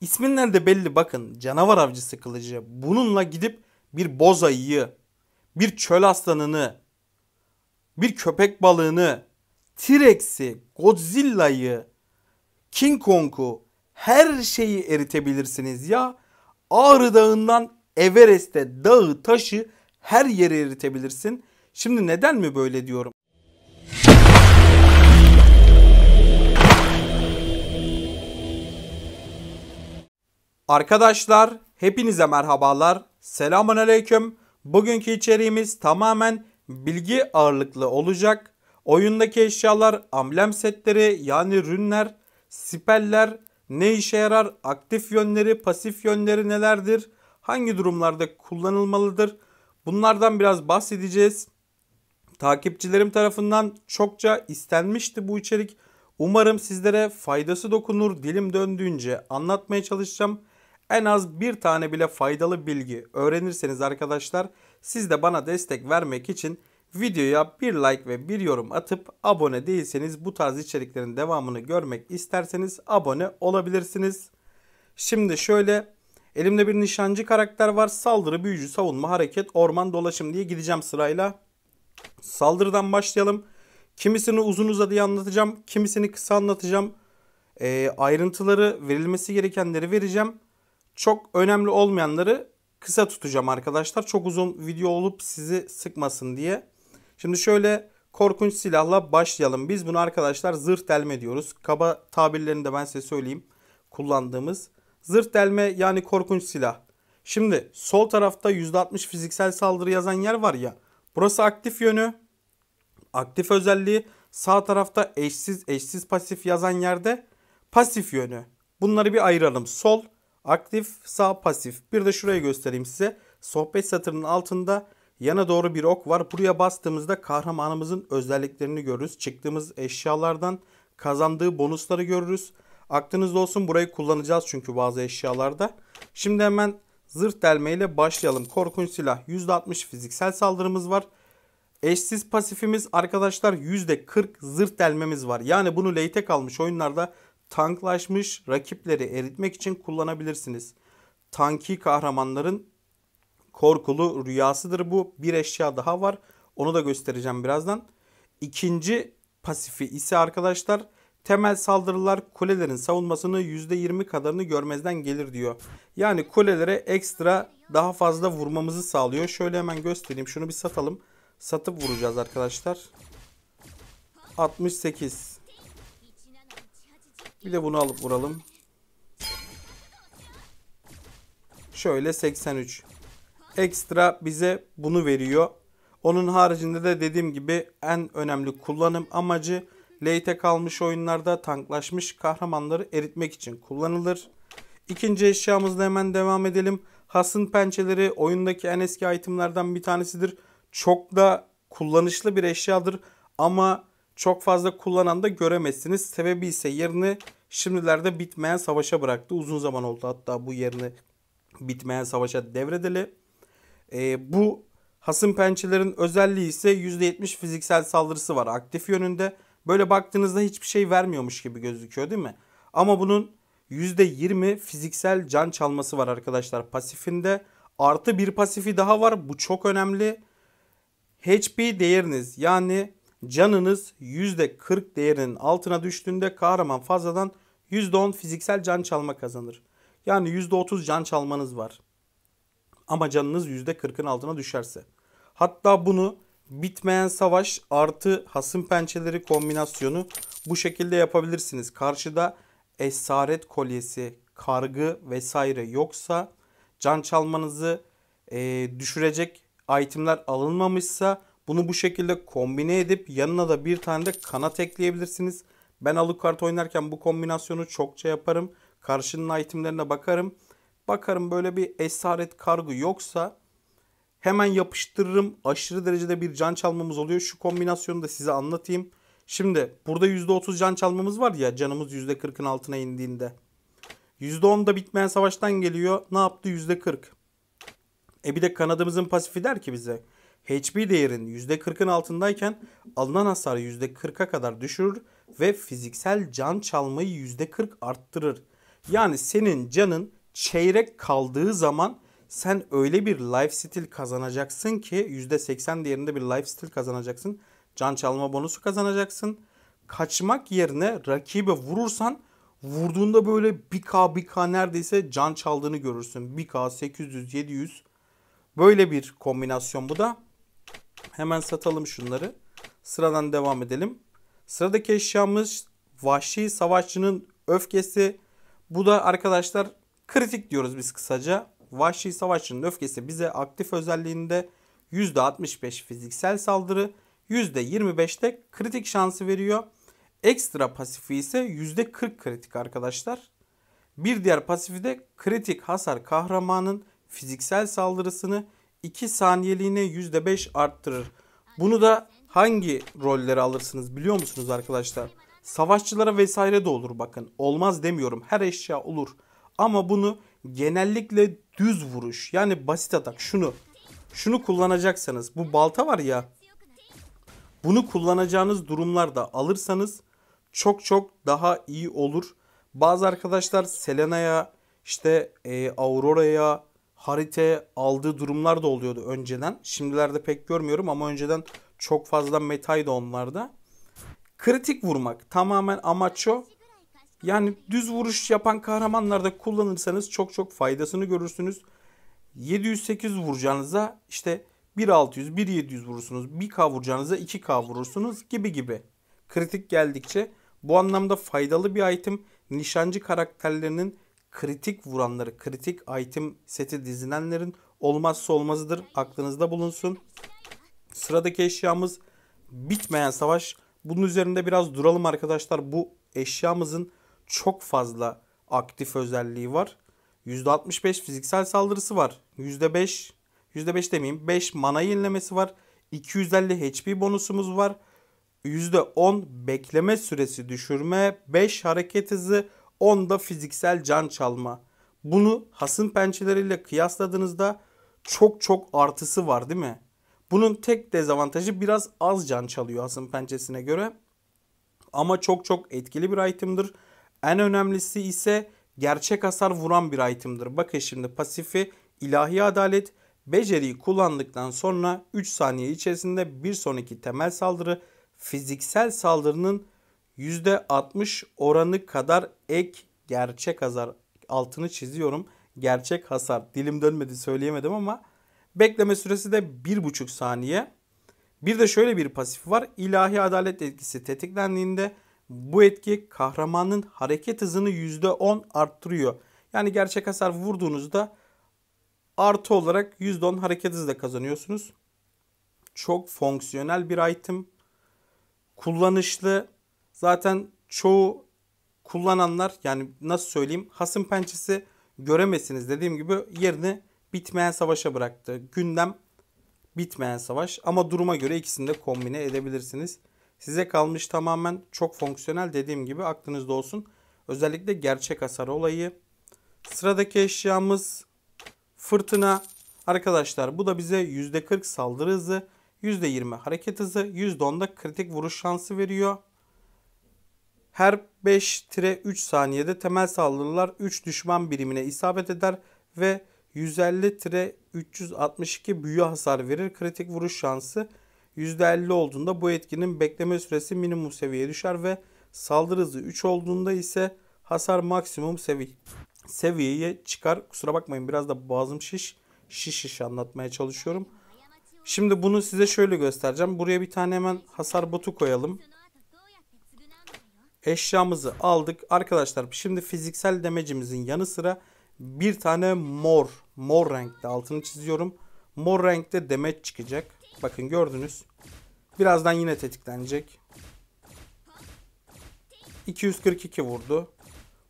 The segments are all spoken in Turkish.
İsminden de belli bakın canavar avcısı kılıcı. Bununla gidip bir boz ayıyı, bir çöl aslanını, bir köpek balığını, T-Rex'i, Godzilla'yı, King Kong'u her şeyi eritebilirsiniz ya. Ağrı Dağı'ndan Everest'e dağı taşı her yeri eritebilirsin. Şimdi neden mi böyle diyorum? Arkadaşlar hepinize merhabalar. Selamun aleyküm. Bugünkü içeriğimiz tamamen bilgi ağırlıklı olacak. Oyundaki eşyalar, amblem setleri yani rünler, sipeller, ne işe yarar, aktif yönleri, pasif yönleri nelerdir, hangi durumlarda kullanılmalıdır bunlardan biraz bahsedeceğiz. Takipçilerim tarafından çokça istenmişti bu içerik. Umarım sizlere faydası dokunur. Dilim döndüğünce anlatmaya çalışacağım. En az bir tane bile faydalı bilgi öğrenirseniz arkadaşlar siz de bana destek vermek için videoya bir like ve bir yorum atıp abone değilseniz bu tarz içeriklerin devamını görmek isterseniz abone olabilirsiniz. Şimdi şöyle elimde bir nişancı karakter var saldırı büyücü savunma hareket orman dolaşım diye gideceğim sırayla. Saldırıdan başlayalım. Kimisini uzun uzadıya anlatacağım kimisini kısa anlatacağım. E, ayrıntıları verilmesi gerekenleri vereceğim. Çok önemli olmayanları kısa tutacağım arkadaşlar. Çok uzun video olup sizi sıkmasın diye. Şimdi şöyle korkunç silahla başlayalım. Biz bunu arkadaşlar zırh delme diyoruz. Kaba tabirlerini de ben size söyleyeyim. Kullandığımız zırh delme yani korkunç silah. Şimdi sol tarafta %60 fiziksel saldırı yazan yer var ya. Burası aktif yönü. Aktif özelliği sağ tarafta eşsiz eşsiz pasif yazan yerde pasif yönü. Bunları bir ayıralım. Sol Aktif, sağ pasif. Bir de şurayı göstereyim size. Sohbet satırının altında yana doğru bir ok var. Buraya bastığımızda kahramanımızın özelliklerini görürüz. Çıktığımız eşyalardan kazandığı bonusları görürüz. Aklınızda olsun burayı kullanacağız çünkü bazı eşyalarda. Şimdi hemen zırh delmeyle başlayalım. Korkunç silah %60 fiziksel saldırımız var. Eşsiz pasifimiz arkadaşlar %40 zırh delmemiz var. Yani bunu late kalmış oyunlarda tanklaşmış rakipleri eritmek için kullanabilirsiniz. Tanki kahramanların korkulu rüyasıdır bu. Bir eşya daha var. Onu da göstereceğim birazdan. İkinci pasifi ise arkadaşlar temel saldırılar kulelerin savunmasını %20 kadarını görmezden gelir diyor. Yani kulelere ekstra daha fazla vurmamızı sağlıyor. Şöyle hemen göstereyim. Şunu bir satalım. Satıp vuracağız arkadaşlar. 68 bir de bunu alıp vuralım. Şöyle 83. Ekstra bize bunu veriyor. Onun haricinde de dediğim gibi en önemli kullanım amacı late kalmış oyunlarda tanklaşmış kahramanları eritmek için kullanılır. İkinci eşyamızla hemen devam edelim. Hasın pençeleri oyundaki en eski itemlerden bir tanesidir. Çok da kullanışlı bir eşyadır ama çok fazla kullanan da göremezsiniz. Sebebi ise yerini Şimdilerde bitmeyen savaşa bıraktı. Uzun zaman oldu hatta bu yerini bitmeyen savaşa devredeli. E, bu hasım pençelerin özelliği ise %70 fiziksel saldırısı var aktif yönünde. Böyle baktığınızda hiçbir şey vermiyormuş gibi gözüküyor değil mi? Ama bunun %20 fiziksel can çalması var arkadaşlar pasifinde. Artı bir pasifi daha var. Bu çok önemli. HP değeriniz yani Canınız %40 değerinin altına düştüğünde kahraman fazladan %10 fiziksel can çalma kazanır. Yani %30 can çalmanız var. Ama canınız %40'ın altına düşerse. Hatta bunu bitmeyen savaş artı hasım pençeleri kombinasyonu bu şekilde yapabilirsiniz. Karşıda esaret kolyesi, kargı vesaire yoksa can çalmanızı e, düşürecek itemler alınmamışsa bunu bu şekilde kombine edip yanına da bir tane de kanat ekleyebilirsiniz. Ben Alucard oynarken bu kombinasyonu çokça yaparım. Karşının itemlerine bakarım. Bakarım böyle bir esaret kargo yoksa hemen yapıştırırım. Aşırı derecede bir can çalmamız oluyor. Şu kombinasyonu da size anlatayım. Şimdi burada %30 can çalmamız var ya canımız %40'ın altına indiğinde. %10'da bitmeyen savaştan geliyor. Ne yaptı? %40. E bir de kanadımızın pasifi der ki bize. HB değerin %40'ın altındayken alınan hasarı %40'a kadar düşürür ve fiziksel can çalmayı %40 arttırır. Yani senin canın çeyrek kaldığı zaman sen öyle bir lifestyle kazanacaksın ki %80 değerinde bir lifestyle kazanacaksın. Can çalma bonusu kazanacaksın. Kaçmak yerine rakibe vurursan vurduğunda böyle 1K 1K neredeyse can çaldığını görürsün. 1K 800 700 böyle bir kombinasyon bu da. Hemen satalım şunları. Sıradan devam edelim. Sıradaki eşyamız Vahşi Savaşçı'nın öfkesi. Bu da arkadaşlar kritik diyoruz biz kısaca. Vahşi Savaşçı'nın öfkesi bize aktif özelliğinde %65 fiziksel saldırı, %25'te kritik şansı veriyor. Ekstra pasifi ise %40 kritik arkadaşlar. Bir diğer pasifi de kritik hasar kahramanın fiziksel saldırısını 2 saniyeliğine %5 arttırır. Bunu da hangi rolleri alırsınız biliyor musunuz arkadaşlar? Savaşçılara vesaire de olur bakın. Olmaz demiyorum. Her eşya olur. Ama bunu genellikle düz vuruş yani basit atak şunu şunu kullanacaksanız Bu balta var ya bunu kullanacağınız durumlarda alırsanız çok çok daha iyi olur. Bazı arkadaşlar Selena'ya işte e, Aurora'ya haritaya aldığı durumlar da oluyordu önceden. Şimdilerde pek görmüyorum ama önceden çok fazla metaydı onlarda. Kritik vurmak tamamen amaç o. Yani düz vuruş yapan kahramanlarda kullanırsanız çok çok faydasını görürsünüz. 700-800 vuracağınıza işte 1600, 1700 vurursunuz. 1K vuracağınıza 2K vurursunuz gibi gibi. Kritik geldikçe bu anlamda faydalı bir item nişancı karakterlerinin kritik vuranları, kritik item seti dizilenlerin olmazsa olmazıdır. Aklınızda bulunsun. Sıradaki eşyamız bitmeyen savaş. Bunun üzerinde biraz duralım arkadaşlar. Bu eşyamızın çok fazla aktif özelliği var. %65 fiziksel saldırısı var. %5, %5 demeyeyim 5 mana yenilemesi var. 250 HP bonusumuz var. %10 bekleme süresi düşürme, 5 hareket hızı, 10'da fiziksel can çalma. Bunu hasım pençeleriyle kıyasladığınızda çok çok artısı var değil mi? Bunun tek dezavantajı biraz az can çalıyor hasım pençesine göre. Ama çok çok etkili bir item'dır. En önemlisi ise gerçek hasar vuran bir item'dır. Bakın şimdi pasifi ilahi adalet beceriyi kullandıktan sonra 3 saniye içerisinde bir sonraki temel saldırı fiziksel saldırının %60 oranı kadar ek gerçek hasar altını çiziyorum. Gerçek hasar dilim dönmedi söyleyemedim ama bekleme süresi de 1,5 saniye. Bir de şöyle bir pasif var. İlahi adalet etkisi tetiklendiğinde bu etki kahramanın hareket hızını %10 arttırıyor. Yani gerçek hasar vurduğunuzda artı olarak %10 hareket hızı da kazanıyorsunuz. Çok fonksiyonel bir item. Kullanışlı Zaten çoğu kullananlar yani nasıl söyleyeyim hasım pençesi göremezsiniz. Dediğim gibi yerini bitmeyen savaşa bıraktı. Gündem bitmeyen savaş ama duruma göre ikisini de kombine edebilirsiniz. Size kalmış tamamen çok fonksiyonel dediğim gibi aklınızda olsun. Özellikle gerçek hasar olayı. Sıradaki eşyamız fırtına. Arkadaşlar bu da bize %40 saldırı hızı, %20 hareket hızı, %10 da kritik vuruş şansı veriyor her 5-3 saniyede temel saldırılar 3 düşman birimine isabet eder ve 150-362 büyü hasar verir. Kritik vuruş şansı %50 olduğunda bu etkinin bekleme süresi minimum seviyeye düşer ve saldırı hızı 3 olduğunda ise hasar maksimum sevi seviyeye çıkar. Kusura bakmayın biraz da boğazım şiş. Şiş şiş anlatmaya çalışıyorum. Şimdi bunu size şöyle göstereceğim. Buraya bir tane hemen hasar botu koyalım. Eşyamızı aldık. Arkadaşlar şimdi fiziksel demecimizin yanı sıra bir tane mor. Mor renkte altını çiziyorum. Mor renkte demet çıkacak. Bakın gördünüz. Birazdan yine tetiklenecek. 242 vurdu.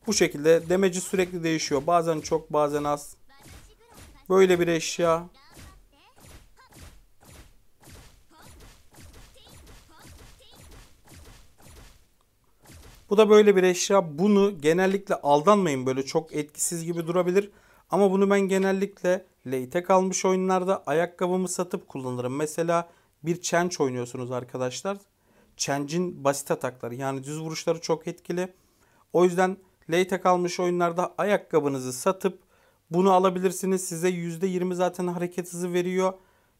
Bu şekilde demeci sürekli değişiyor. Bazen çok bazen az. Böyle bir eşya Bu da böyle bir eşya. Bunu genellikle aldanmayın böyle çok etkisiz gibi durabilir. Ama bunu ben genellikle late kalmış oyunlarda ayakkabımı satıp kullanırım. Mesela bir çenç oynuyorsunuz arkadaşlar. Çencin basit atakları yani düz vuruşları çok etkili. O yüzden late kalmış oyunlarda ayakkabınızı satıp bunu alabilirsiniz. Size %20 zaten hareket hızı veriyor.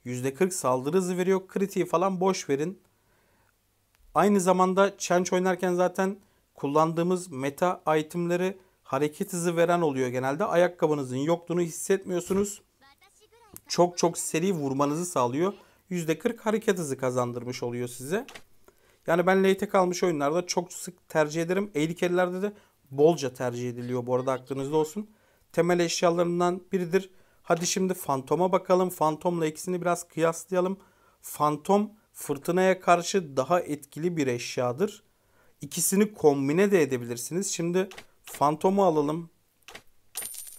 %40 saldırı hızı veriyor. Kritiği falan boş verin. Aynı zamanda çenç oynarken zaten kullandığımız meta itemleri hareket hızı veren oluyor genelde. Ayakkabınızın yokluğunu hissetmiyorsunuz. Çok çok seri vurmanızı sağlıyor. %40 hareket hızı kazandırmış oluyor size. Yani ben late kalmış oyunlarda çok sık tercih ederim. Eğilik de bolca tercih ediliyor bu arada aklınızda olsun. Temel eşyalarından biridir. Hadi şimdi Fantom'a bakalım. Fantom'la ikisini biraz kıyaslayalım. Fantom fırtınaya karşı daha etkili bir eşyadır. İkisini kombine de edebilirsiniz. Şimdi Phantom'u alalım.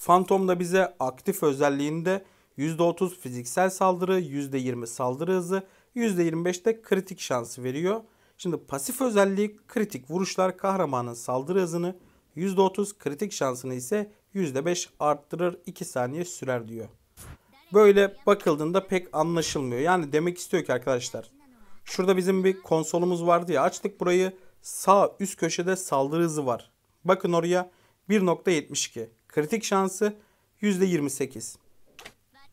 Phantom da bize aktif özelliğinde %30 fiziksel saldırı, %20 saldırı hızı, %25 de kritik şansı veriyor. Şimdi pasif özelliği kritik vuruşlar kahramanın saldırı hızını %30 kritik şansını ise %5 arttırır 2 saniye sürer diyor. Böyle bakıldığında pek anlaşılmıyor. Yani demek istiyor ki arkadaşlar. Şurada bizim bir konsolumuz vardı ya açtık burayı sağ üst köşede saldırı hızı var. Bakın oraya 1.72. Kritik şansı %28.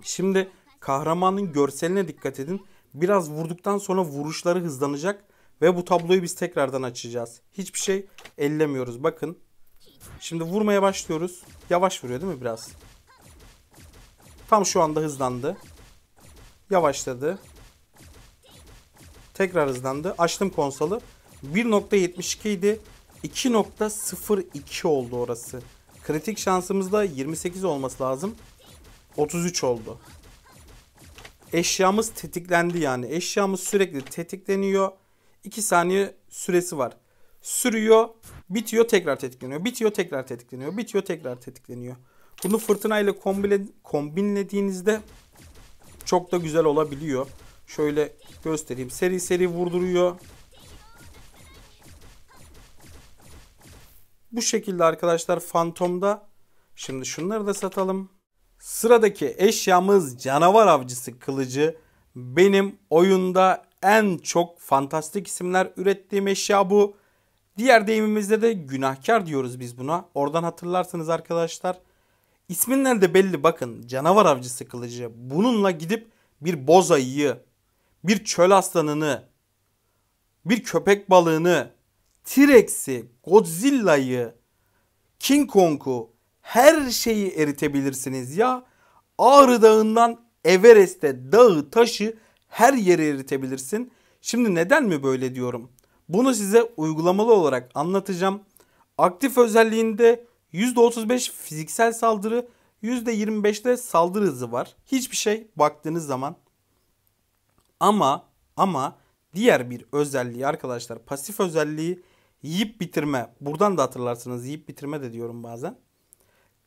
Şimdi kahramanın görseline dikkat edin. Biraz vurduktan sonra vuruşları hızlanacak ve bu tabloyu biz tekrardan açacağız. Hiçbir şey ellemiyoruz. Bakın. Şimdi vurmaya başlıyoruz. Yavaş vuruyor değil mi biraz? Tam şu anda hızlandı. Yavaşladı. Tekrar hızlandı. Açtım konsolu. 1.72 idi. 2.02 oldu orası. Kritik şansımız da 28 olması lazım. 33 oldu. Eşyamız tetiklendi yani. Eşyamız sürekli tetikleniyor. 2 saniye süresi var. Sürüyor, bitiyor, tekrar tetikleniyor. Bitiyor, tekrar tetikleniyor. Bitiyor, tekrar tetikleniyor. Bunu fırtına ile kombinlediğinizde çok da güzel olabiliyor. Şöyle göstereyim. Seri seri vurduruyor. Bu şekilde arkadaşlar Phantom'da. Şimdi şunları da satalım. Sıradaki eşyamız canavar avcısı kılıcı. Benim oyunda en çok fantastik isimler ürettiğim eşya bu. Diğer deyimimizde de günahkar diyoruz biz buna. Oradan hatırlarsınız arkadaşlar. İsminden de belli bakın canavar avcısı kılıcı. Bununla gidip bir boz ayıyı, bir çöl aslanını, bir köpek balığını, T-Rex'i, Godzilla'yı, King Kong'u her şeyi eritebilirsiniz ya. Ağrı Dağı'ndan Everest'e dağı taşı her yeri eritebilirsin. Şimdi neden mi böyle diyorum? Bunu size uygulamalı olarak anlatacağım. Aktif özelliğinde %35 fiziksel saldırı, 25 de saldırı hızı var. Hiçbir şey baktığınız zaman. Ama ama diğer bir özelliği arkadaşlar pasif özelliği yiyip bitirme. Buradan da hatırlarsınız yiyip bitirme de diyorum bazen.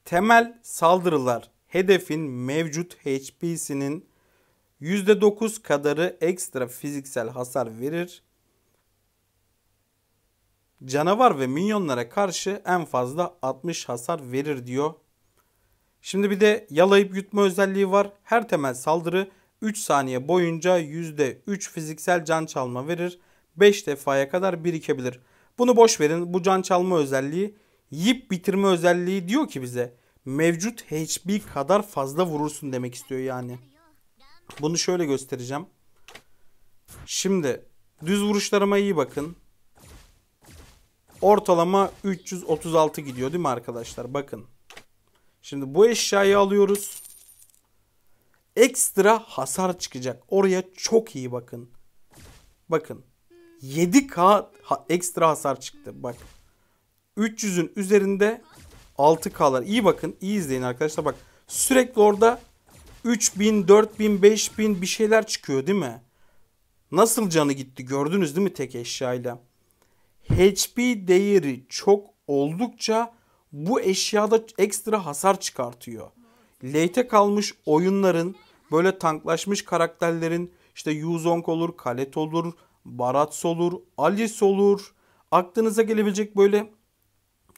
Temel saldırılar hedefin mevcut HP'sinin %9 kadarı ekstra fiziksel hasar verir. Canavar ve minyonlara karşı en fazla 60 hasar verir diyor. Şimdi bir de yalayıp yutma özelliği var. Her temel saldırı 3 saniye boyunca %3 fiziksel can çalma verir. 5 defaya kadar birikebilir. Bunu boş verin. Bu can çalma özelliği yip bitirme özelliği diyor ki bize. Mevcut HP kadar fazla vurursun demek istiyor yani. Bunu şöyle göstereceğim. Şimdi düz vuruşlarıma iyi bakın. Ortalama 336 gidiyor değil mi arkadaşlar? Bakın. Şimdi bu eşyayı alıyoruz. Ekstra hasar çıkacak. Oraya çok iyi bakın. Bakın. 7K ekstra hasar çıktı. Bak. 300'ün üzerinde 6K'lar. İyi bakın. iyi izleyin arkadaşlar. Bak sürekli orada 3000, 4000, 5000 bir şeyler çıkıyor değil mi? Nasıl canı gitti gördünüz değil mi tek eşyayla? HP değeri çok oldukça bu eşyada ekstra hasar çıkartıyor. Late kalmış oyunların böyle tanklaşmış karakterlerin işte Yuzong olur, Kalet olur, Barat solur, Ali solur, Aklınıza gelebilecek böyle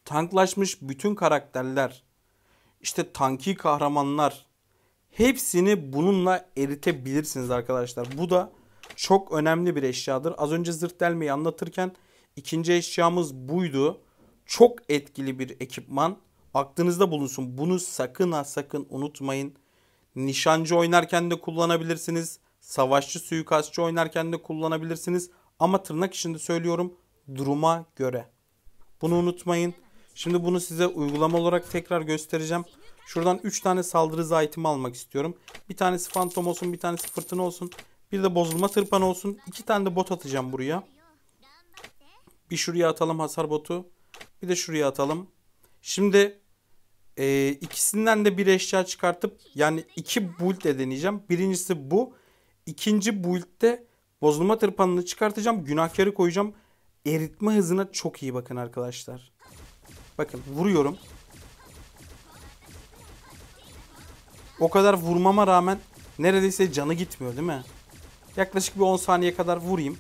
tanklaşmış bütün karakterler, işte tanki kahramanlar hepsini bununla eritebilirsiniz arkadaşlar. Bu da çok önemli bir eşyadır. Az önce zırt delmeyi anlatırken ikinci eşyamız buydu. Çok etkili bir ekipman. Aklınızda bulunsun. Bunu sakın ha sakın unutmayın. Nişancı oynarken de kullanabilirsiniz. Savaşçı suikastçı oynarken de kullanabilirsiniz. Ama tırnak içinde söylüyorum duruma göre. Bunu unutmayın. Şimdi bunu size uygulama olarak tekrar göstereceğim. Şuradan 3 tane saldırı zaytimi almak istiyorum. Bir tanesi fantom olsun, bir tanesi fırtına olsun. Bir de bozulma tırpan olsun. 2 tane de bot atacağım buraya. Bir şuraya atalım hasar botu. Bir de şuraya atalım. Şimdi e, ikisinden de bir eşya çıkartıp yani iki build de deneyeceğim. Birincisi bu ikinci build'de bozulma tırpanını çıkartacağım. Günahkarı koyacağım. Eritme hızına çok iyi bakın arkadaşlar. Bakın vuruyorum. O kadar vurmama rağmen neredeyse canı gitmiyor değil mi? Yaklaşık bir 10 saniye kadar vurayım.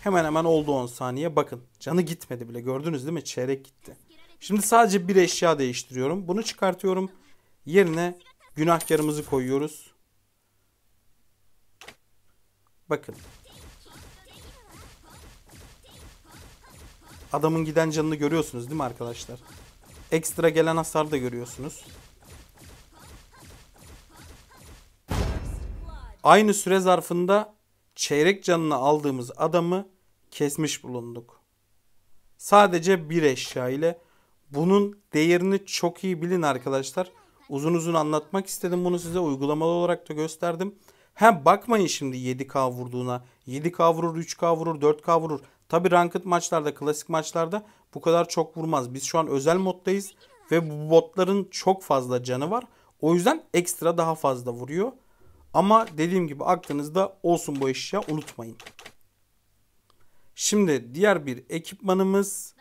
Hemen hemen oldu 10 saniye. Bakın canı gitmedi bile gördünüz değil mi? Çeyrek gitti. Şimdi sadece bir eşya değiştiriyorum. Bunu çıkartıyorum. Yerine günahkarımızı koyuyoruz. Bakın. Adamın giden canını görüyorsunuz değil mi arkadaşlar? Ekstra gelen hasar da görüyorsunuz. Aynı süre zarfında çeyrek canını aldığımız adamı kesmiş bulunduk. Sadece bir eşya ile bunun değerini çok iyi bilin arkadaşlar. Uzun uzun anlatmak istedim bunu size uygulamalı olarak da gösterdim. Hem bakmayın şimdi 7K vurduğuna. 7K vurur, 3K vurur, 4K vurur. Tabi ranked maçlarda, klasik maçlarda bu kadar çok vurmaz. Biz şu an özel moddayız ve bu botların çok fazla canı var. O yüzden ekstra daha fazla vuruyor. Ama dediğim gibi aklınızda olsun bu eşya unutmayın. Şimdi diğer bir ekipmanımız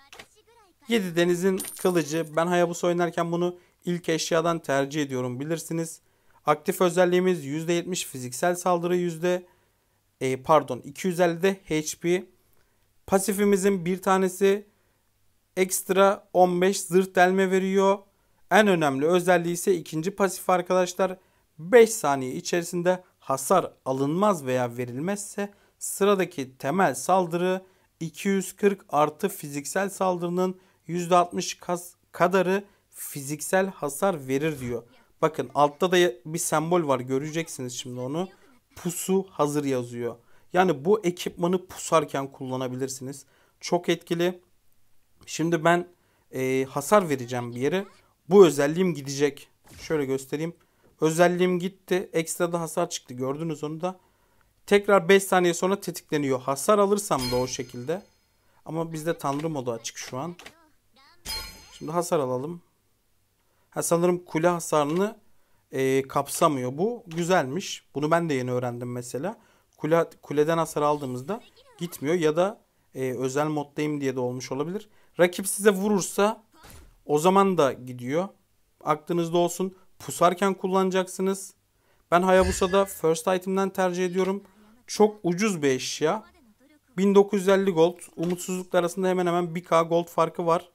7 denizin kılıcı. Ben Hayabusa oynarken bunu ilk eşyadan tercih ediyorum bilirsiniz. Aktif özelliğimiz %70 fiziksel saldırı yüzde e, pardon 250'de HP. Pasifimizin bir tanesi ekstra 15 zırh delme veriyor. En önemli özelliği ise ikinci pasif arkadaşlar 5 saniye içerisinde hasar alınmaz veya verilmezse sıradaki temel saldırı 240 artı fiziksel saldırının %60 kadarı fiziksel hasar verir diyor. Bakın altta da bir sembol var göreceksiniz şimdi onu. Pusu hazır yazıyor. Yani bu ekipmanı pusarken kullanabilirsiniz. Çok etkili. Şimdi ben e, hasar vereceğim bir yere. Bu özelliğim gidecek. Şöyle göstereyim. Özelliğim gitti. Ekstra da hasar çıktı. Gördünüz onu da. Tekrar 5 saniye sonra tetikleniyor. Hasar alırsam da o şekilde. Ama bizde tanrı modu açık şu an. Şimdi hasar alalım. Ha, sanırım kule hasarını e, kapsamıyor. Bu güzelmiş. Bunu ben de yeni öğrendim mesela. Kule, kuleden hasar aldığımızda gitmiyor ya da e, özel moddayım diye de olmuş olabilir. Rakip size vurursa o zaman da gidiyor. Aklınızda olsun. Pusarken kullanacaksınız. Ben Hayabusa'da first item'den tercih ediyorum. Çok ucuz bir eşya. 1950 gold. Umutsuzluklar arasında hemen hemen 1k gold farkı var.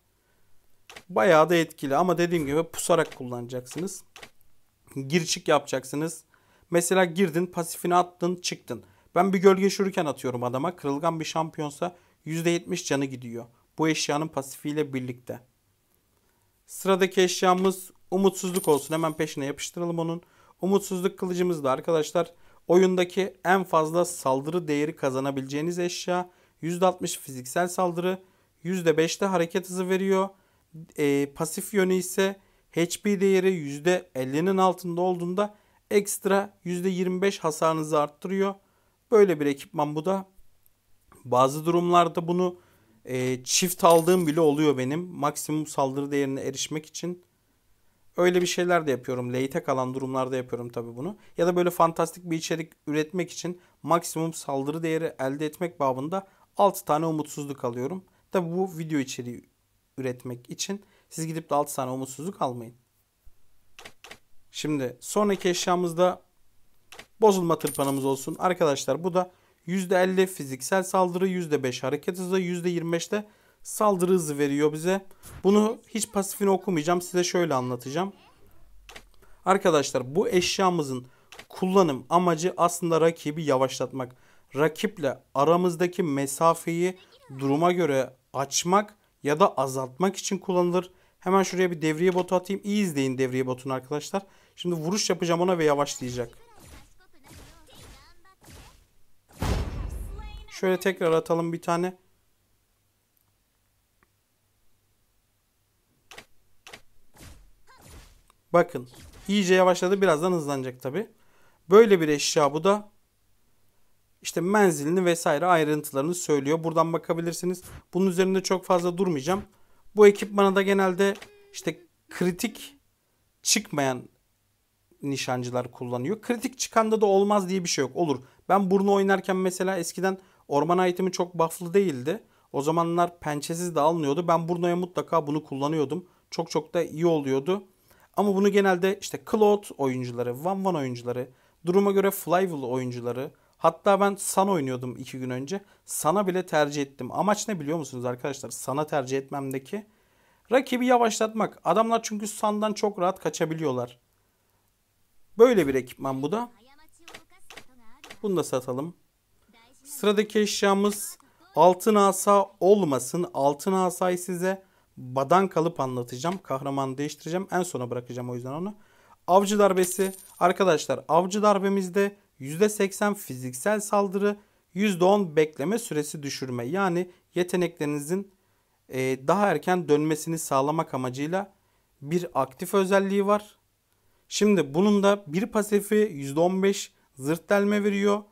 Bayağı da etkili ama dediğim gibi pusarak kullanacaksınız. Gir çık yapacaksınız. Mesela girdin pasifini attın çıktın. Ben bir gölge şuriken atıyorum adama. Kırılgan bir şampiyonsa %70 canı gidiyor. Bu eşyanın pasifiyle birlikte. Sıradaki eşyamız umutsuzluk olsun. Hemen peşine yapıştıralım onun. Umutsuzluk kılıcımız da arkadaşlar oyundaki en fazla saldırı değeri kazanabileceğiniz eşya. %60 fiziksel saldırı, %5'te hareket hızı veriyor. E, pasif yönü ise HP değeri %50'nin altında olduğunda ekstra %25 hasarınızı arttırıyor. Böyle bir ekipman bu da. Bazı durumlarda bunu e, çift aldığım bile oluyor benim. Maksimum saldırı değerine erişmek için. Öyle bir şeyler de yapıyorum. Late kalan durumlarda yapıyorum tabi bunu. Ya da böyle fantastik bir içerik üretmek için maksimum saldırı değeri elde etmek babında 6 tane umutsuzluk alıyorum. Tabi bu video içeriği üretmek için siz gidip de 6 tane umutsuzluk almayın. Şimdi sonraki eşyamızda bozulma tırpanımız olsun. Arkadaşlar bu da %50 fiziksel saldırı, %5 hareket hızı, %25 de saldırı hızı veriyor bize. Bunu hiç pasifini okumayacağım. Size şöyle anlatacağım. Arkadaşlar bu eşyamızın kullanım amacı aslında rakibi yavaşlatmak. Rakiple aramızdaki mesafeyi duruma göre açmak ya da azaltmak için kullanılır. Hemen şuraya bir devriye botu atayım. İyi izleyin devriye botunu arkadaşlar. Şimdi vuruş yapacağım ona ve yavaşlayacak. Şöyle tekrar atalım bir tane. Bakın. iyice yavaşladı. Birazdan hızlanacak tabi. Böyle bir eşya bu da işte menzilini vesaire ayrıntılarını söylüyor. Buradan bakabilirsiniz. Bunun üzerinde çok fazla durmayacağım. Bu ekipmana da genelde işte kritik çıkmayan nişancılar kullanıyor. Kritik çıkanda da olmaz diye bir şey yok. Olur. Ben burnu oynarken mesela eskiden orman aitimi çok bufflı değildi. O zamanlar pençesiz de alınıyordu. Ben burnoya mutlaka bunu kullanıyordum. Çok çok da iyi oluyordu. Ama bunu genelde işte Cloud oyuncuları, Van Van oyuncuları, duruma göre flywheel oyuncuları, Hatta ben sana oynuyordum 2 gün önce. Sana bile tercih ettim. Amaç ne biliyor musunuz arkadaşlar? Sana tercih etmemdeki rakibi yavaşlatmak. Adamlar çünkü sandan çok rahat kaçabiliyorlar. Böyle bir ekipman bu da. Bunu da satalım. Sıradaki eşyamız altın asa olmasın. Altın asayı size badan kalıp anlatacağım. Kahramanı değiştireceğim. En sona bırakacağım o yüzden onu. Avcı darbesi. Arkadaşlar avcı darbemizde %80 fiziksel saldırı, %10 bekleme süresi düşürme. Yani yeteneklerinizin e, daha erken dönmesini sağlamak amacıyla bir aktif özelliği var. Şimdi bunun da bir pasifi %15 zırt delme veriyor.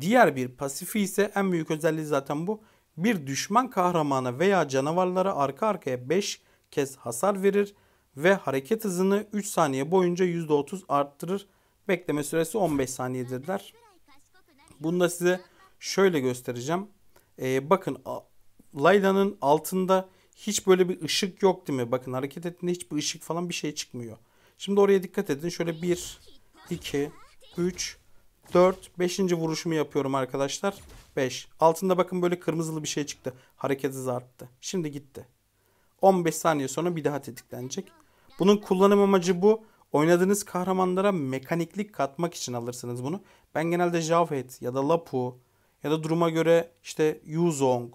Diğer bir pasifi ise en büyük özelliği zaten bu. Bir düşman kahramana veya canavarlara arka arkaya 5 kez hasar verir ve hareket hızını 3 saniye boyunca %30 arttırır. Bekleme süresi 15 saniyedir der. Bunu da size şöyle göstereceğim. Ee, bakın Layla'nın altında hiç böyle bir ışık yok değil mi? Bakın hareket ettiğinde hiçbir ışık falan bir şey çıkmıyor. Şimdi oraya dikkat edin. Şöyle 1, 2, 3, 4, 5. vuruşumu yapıyorum arkadaşlar. 5. Altında bakın böyle kırmızılı bir şey çıktı. Hareket hızı arttı. Şimdi gitti. 15 saniye sonra bir daha tetiklenecek. Bunun kullanım amacı bu. Oynadığınız kahramanlara mekaniklik katmak için alırsınız bunu. Ben genelde Javhet ya da Lapu ya da duruma göre işte Yuzong.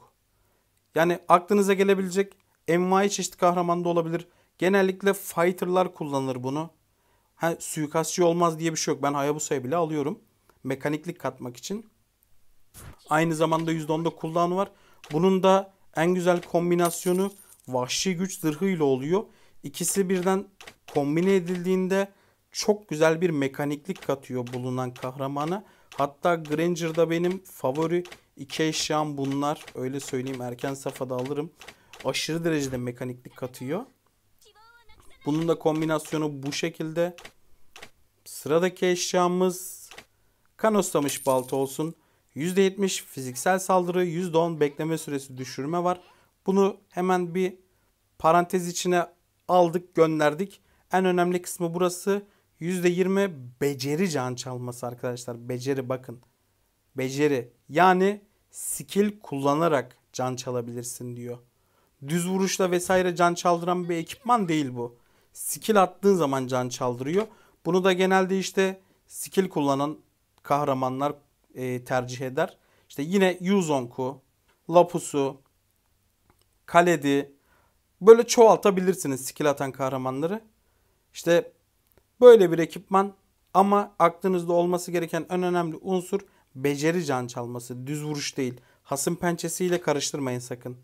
Yani aklınıza gelebilecek envai çeşit kahraman da olabilir. Genellikle fighter'lar kullanır bunu. Ha, suikastçı olmaz diye bir şey yok. Ben Hayabusa'yı bile alıyorum. Mekaniklik katmak için. Aynı zamanda %10'da kullan var. Bunun da en güzel kombinasyonu vahşi güç zırhıyla oluyor. İkisi birden kombine edildiğinde çok güzel bir mekaniklik katıyor bulunan kahramana. Hatta Granger'da benim favori iki eşyam bunlar. Öyle söyleyeyim erken safhada alırım. Aşırı derecede mekaniklik katıyor. Bunun da kombinasyonu bu şekilde. Sıradaki eşyamız kanoslamış balta olsun. %70 fiziksel saldırı, %10 bekleme süresi düşürme var. Bunu hemen bir parantez içine aldık gönderdik. En önemli kısmı burası. %20 beceri can çalması arkadaşlar. Beceri bakın. Beceri. Yani skill kullanarak can çalabilirsin diyor. Düz vuruşla vesaire can çaldıran bir ekipman değil bu. Skill attığın zaman can çaldırıyor. Bunu da genelde işte skill kullanan kahramanlar e, tercih eder. İşte yine Yuzonku, Lapus'u, Kaledi böyle çoğaltabilirsiniz skill atan kahramanları. İşte böyle bir ekipman ama aklınızda olması gereken en önemli unsur beceri can çalması, düz vuruş değil. Hasım pençesiyle karıştırmayın sakın.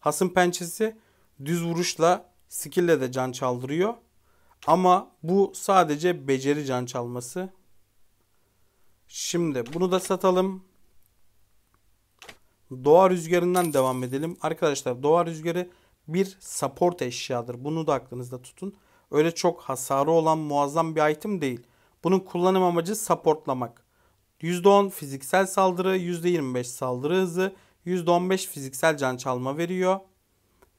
Hasım pençesi düz vuruşla skill'le de can çaldırıyor. Ama bu sadece beceri can çalması. Şimdi bunu da satalım. Doğa rüzgarından devam edelim. Arkadaşlar doğa rüzgarı bir support eşyadır. Bunu da aklınızda tutun öyle çok hasarı olan muazzam bir item değil. Bunun kullanım amacı supportlamak. %10 fiziksel saldırı, %25 saldırı hızı, %15 fiziksel can çalma veriyor.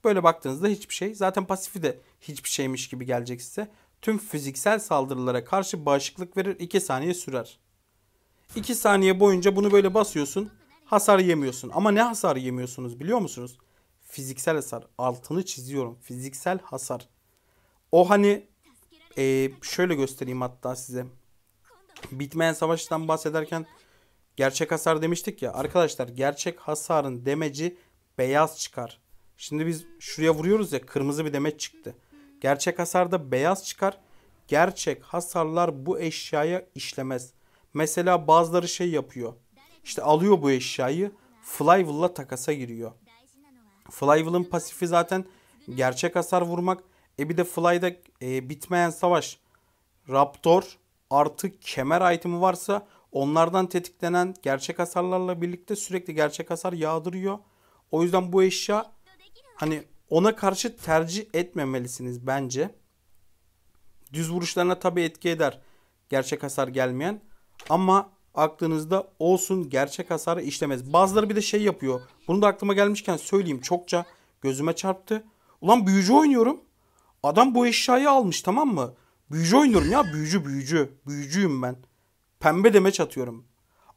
Böyle baktığınızda hiçbir şey. Zaten pasifi de hiçbir şeymiş gibi gelecek size. Tüm fiziksel saldırılara karşı bağışıklık verir 2 saniye sürer. 2 saniye boyunca bunu böyle basıyorsun. Hasar yemiyorsun. Ama ne hasar yemiyorsunuz biliyor musunuz? Fiziksel hasar. Altını çiziyorum. Fiziksel hasar. O hani e, şöyle göstereyim hatta size. Bitmeyen savaştan bahsederken gerçek hasar demiştik ya. Arkadaşlar gerçek hasarın demeci beyaz çıkar. Şimdi biz şuraya vuruyoruz ya kırmızı bir demet çıktı. Gerçek hasarda beyaz çıkar. Gerçek hasarlar bu eşyaya işlemez. Mesela bazıları şey yapıyor. İşte alıyor bu eşyayı Flywheel'la takasa giriyor. Flywheel'ın pasifi zaten gerçek hasar vurmak. E bir de Fly'da e, bitmeyen savaş Raptor artı kemer itemi varsa onlardan tetiklenen gerçek hasarlarla birlikte sürekli gerçek hasar yağdırıyor. O yüzden bu eşya hani ona karşı tercih etmemelisiniz bence. Düz vuruşlarına tabi etki eder gerçek hasar gelmeyen. Ama aklınızda olsun gerçek hasarı işlemez. Bazıları bir de şey yapıyor. Bunu da aklıma gelmişken söyleyeyim çokça gözüme çarptı. Ulan büyücü oynuyorum. Adam bu eşyayı almış tamam mı? Büyücü oynuyorum ya büyücü büyücü. Büyücüyüm ben. Pembe demeç atıyorum.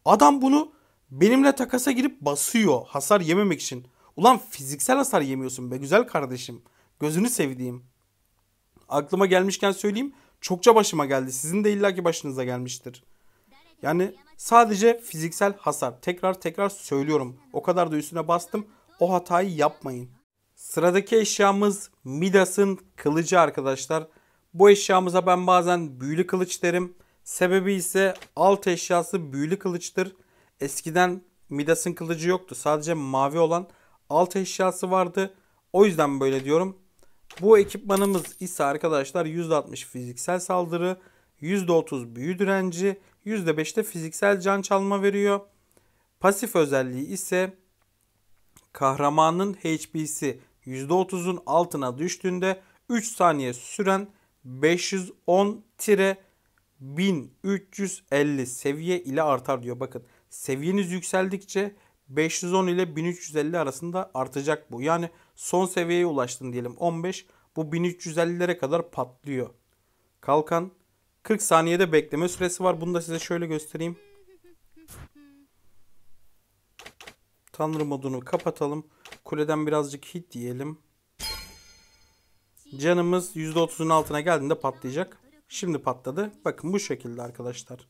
Adam bunu benimle takasa girip basıyor hasar yememek için. Ulan fiziksel hasar yemiyorsun be güzel kardeşim. Gözünü sevdiğim. Aklıma gelmişken söyleyeyim. Çokça başıma geldi. Sizin de illaki başınıza gelmiştir. Yani sadece fiziksel hasar. Tekrar tekrar söylüyorum. O kadar da üstüne bastım. O hatayı yapmayın. Sıradaki eşyamız Midas'ın kılıcı arkadaşlar. Bu eşyamıza ben bazen büyülü kılıç derim. Sebebi ise alt eşyası büyülü kılıçtır. Eskiden Midas'ın kılıcı yoktu. Sadece mavi olan alt eşyası vardı. O yüzden böyle diyorum. Bu ekipmanımız ise arkadaşlar %60 fiziksel saldırı, %30 büyü direnci, %5 de fiziksel can çalma veriyor. Pasif özelliği ise kahramanın HP'si %30'un altına düştüğünde 3 saniye süren 510-1350 seviye ile artar diyor. Bakın seviyeniz yükseldikçe 510 ile 1350 arasında artacak bu. Yani son seviyeye ulaştın diyelim 15 bu 1350'lere kadar patlıyor. Kalkan 40 saniyede bekleme süresi var. Bunu da size şöyle göstereyim. Tanrı modunu kapatalım. Kuleden birazcık hit diyelim. Canımız %30'un altına geldiğinde patlayacak. Şimdi patladı. Bakın bu şekilde arkadaşlar.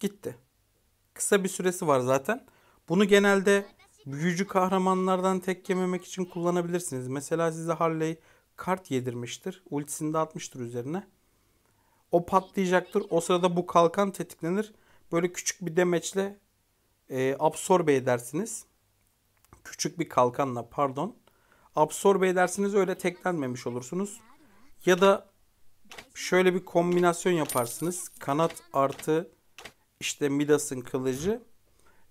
Gitti. Kısa bir süresi var zaten. Bunu genelde büyücü kahramanlardan tek yememek için kullanabilirsiniz. Mesela size Harley kart yedirmiştir. Ultisini de atmıştır üzerine. O patlayacaktır. O sırada bu kalkan tetiklenir. Böyle küçük bir demeçle e, absorbe edersiniz. Küçük bir kalkanla pardon. Absorbe edersiniz öyle teklenmemiş olursunuz. Ya da şöyle bir kombinasyon yaparsınız. Kanat artı işte Midas'ın kılıcı.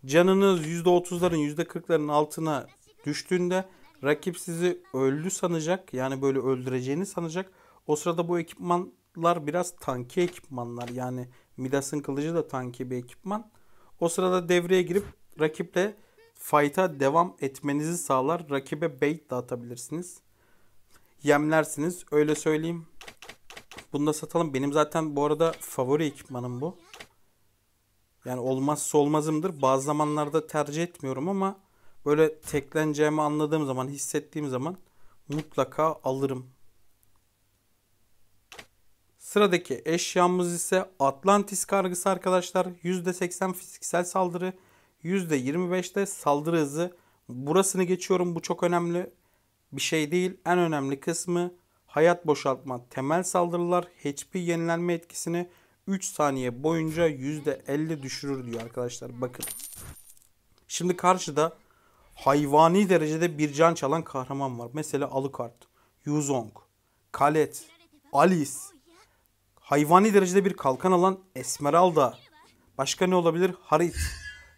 Canınız %30'ların %40'ların altına düştüğünde rakip sizi öldü sanacak. Yani böyle öldüreceğini sanacak. O sırada bu ekipmanlar biraz tanki ekipmanlar. Yani Midas'ın kılıcı da tanki bir ekipman. O sırada devreye girip rakiple fight'a devam etmenizi sağlar. Rakibe bait dağıtabilirsiniz, Yemlersiniz. Öyle söyleyeyim. Bunu da satalım. Benim zaten bu arada favori ekipmanım bu. Yani olmazsa olmazımdır. Bazı zamanlarda tercih etmiyorum ama böyle tekleneceğimi anladığım zaman, hissettiğim zaman mutlaka alırım. Sıradaki eşyamız ise Atlantis kargısı arkadaşlar. %80 fiziksel saldırı, %25'te saldırı hızı. Burasını geçiyorum. Bu çok önemli bir şey değil. En önemli kısmı hayat boşaltma, temel saldırılar, HP yenilenme etkisini 3 saniye boyunca %50 düşürür diyor arkadaşlar. Bakın. Şimdi karşıda hayvani derecede bir can çalan kahraman var. Mesela Alucard, Yuzong, Kalet, Alice, hayvani derecede bir kalkan alan Esmeralda. Başka ne olabilir? Harit.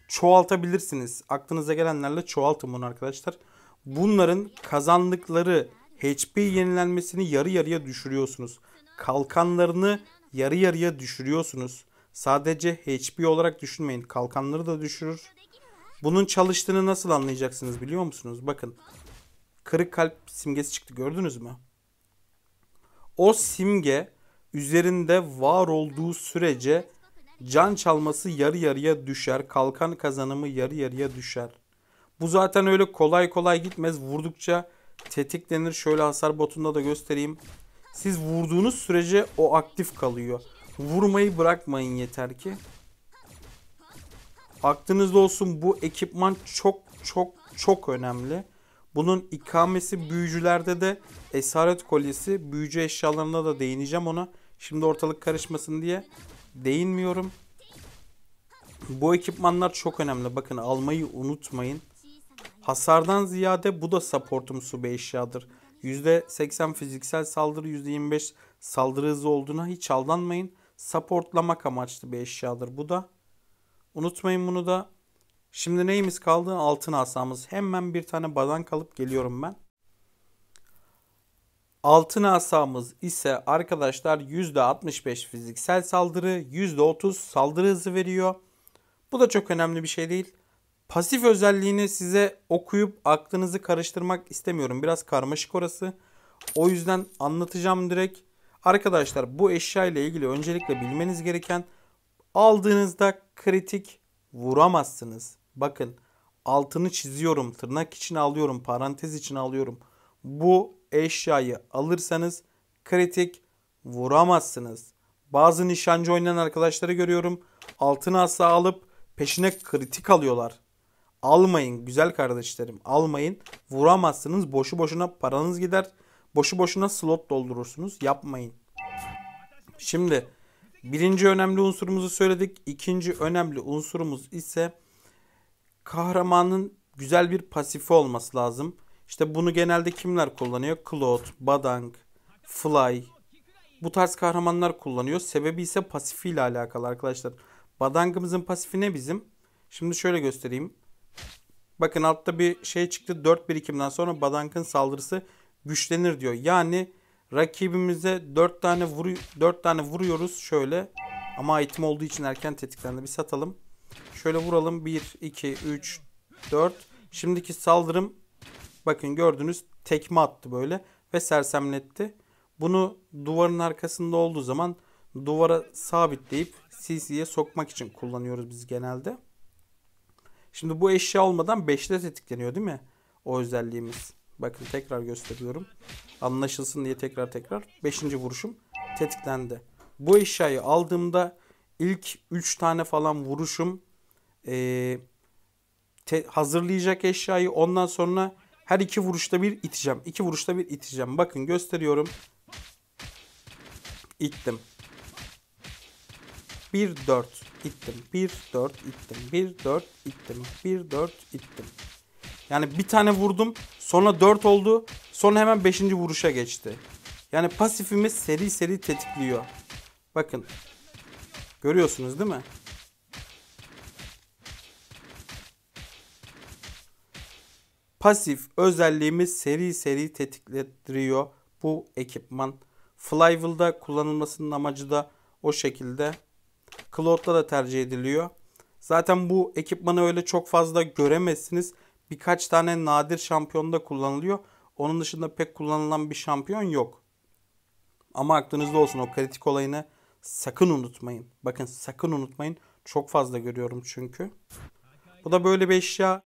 Çoğaltabilirsiniz. Aklınıza gelenlerle çoğaltın bunu arkadaşlar. Bunların kazandıkları HP yenilenmesini yarı yarıya düşürüyorsunuz. Kalkanlarını yarı yarıya düşürüyorsunuz. Sadece HP olarak düşünmeyin. Kalkanları da düşürür. Bunun çalıştığını nasıl anlayacaksınız biliyor musunuz? Bakın. Kırık kalp simgesi çıktı gördünüz mü? O simge üzerinde var olduğu sürece can çalması yarı yarıya düşer. Kalkan kazanımı yarı yarıya düşer. Bu zaten öyle kolay kolay gitmez. Vurdukça tetiklenir. Şöyle hasar botunda da göstereyim. Siz vurduğunuz sürece o aktif kalıyor. Vurmayı bırakmayın yeter ki. Aklınızda olsun bu ekipman çok çok çok önemli. Bunun ikamesi büyücülerde de esaret kolyesi büyücü eşyalarına da değineceğim ona. Şimdi ortalık karışmasın diye değinmiyorum. Bu ekipmanlar çok önemli. Bakın almayı unutmayın. Hasardan ziyade bu da supportumsu bir eşyadır. %80 fiziksel saldırı, %25 saldırı hızı olduğuna hiç aldanmayın. Supportlamak amaçlı bir eşyadır bu da. Unutmayın bunu da. Şimdi neyimiz kaldı? Altın asamız. Hemen bir tane badan kalıp geliyorum ben. Altın asamız ise arkadaşlar %65 fiziksel saldırı, %30 saldırı hızı veriyor. Bu da çok önemli bir şey değil. Pasif özelliğini size okuyup aklınızı karıştırmak istemiyorum. Biraz karmaşık orası. O yüzden anlatacağım direkt. Arkadaşlar bu eşya ile ilgili öncelikle bilmeniz gereken aldığınızda kritik vuramazsınız. Bakın altını çiziyorum, tırnak için alıyorum, parantez için alıyorum. Bu eşyayı alırsanız kritik vuramazsınız. Bazı nişancı oynayan arkadaşları görüyorum. Altın asla alıp peşine kritik alıyorlar. Almayın güzel kardeşlerim almayın. Vuramazsınız boşu boşuna paranız gider. Boşu boşuna slot doldurursunuz yapmayın. Şimdi birinci önemli unsurumuzu söyledik. İkinci önemli unsurumuz ise kahramanın güzel bir pasifi olması lazım. İşte bunu genelde kimler kullanıyor? Claude, Badang, Fly bu tarz kahramanlar kullanıyor. Sebebi ise pasifi ile alakalı arkadaşlar. Badangımızın pasifi ne bizim? Şimdi şöyle göstereyim. Bakın altta bir şey çıktı. 4 birikimden sonra Badang'ın saldırısı güçlenir diyor. Yani rakibimize 4 tane vuru 4 tane vuruyoruz şöyle. Ama item olduğu için erken tetiklendi. Bir satalım. Şöyle vuralım. 1 2 3 4. Şimdiki saldırım Bakın gördünüz tekme attı böyle ve sersemletti. Bunu duvarın arkasında olduğu zaman duvara sabitleyip CC'ye sokmak için kullanıyoruz biz genelde. Şimdi bu eşya olmadan 5'te tetikleniyor değil mi? O özelliğimiz. Bakın tekrar gösteriyorum. Anlaşılsın diye tekrar tekrar. 5. vuruşum tetiklendi. Bu eşyayı aldığımda ilk 3 tane falan vuruşum e, te, hazırlayacak eşyayı ondan sonra her iki vuruşta bir iteceğim. İki vuruşta bir iteceğim. Bakın gösteriyorum. İttim. 1-4 ittim. 1-4 ittim. 1-4 ittim. 1-4 ittim. Yani bir tane vurdum. Sonra 4 oldu. Sonra hemen 5. vuruşa geçti. Yani pasifimi seri seri tetikliyor. Bakın. Görüyorsunuz değil mi? pasif özelliğimi seri seri tetiklettiriyor bu ekipman. Flywheel'da kullanılmasının amacı da o şekilde. Cloud'da da tercih ediliyor. Zaten bu ekipmanı öyle çok fazla göremezsiniz. Birkaç tane nadir şampiyonda kullanılıyor. Onun dışında pek kullanılan bir şampiyon yok. Ama aklınızda olsun o kritik olayını sakın unutmayın. Bakın sakın unutmayın. Çok fazla görüyorum çünkü. Bu da böyle bir eşya.